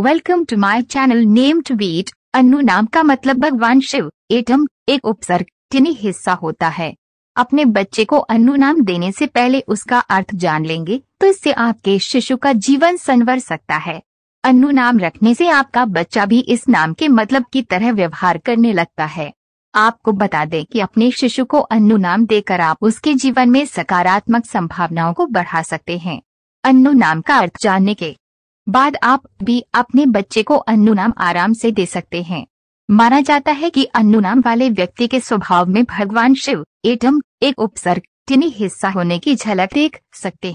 welcome to my channel name to beat Anu नाम का मतलब भगवान शिव एटम एक उपसर्ग तिनी हिस्सा होता है अपने बच्चे को अनु नाम देने से पहले उसका अर्थ जान लेंगे तो इससे आपके शिशु का जीवन संवर सकता है अनु नाम रखने से आपका बच्चा भी इस नाम के मतलब की तरह व्यवहार करने लगता है आपको बता दें कि अपने शिशु को अनु नाम देकर आप उसके जीवन में सकारात्मक संभावनाओं को बढ़ा सकते हैं अनु नाम का अर्थ जानने के बाद आप भी अपने बच्चे को अन्नू नाम आराम से दे सकते हैं माना जाता है कि अन्नू नाम वाले व्यक्ति के स्वभाव में भगवान शिव एटम एक उपसर्ग टिनी हिस्सा होने की झलक देख सकते हैं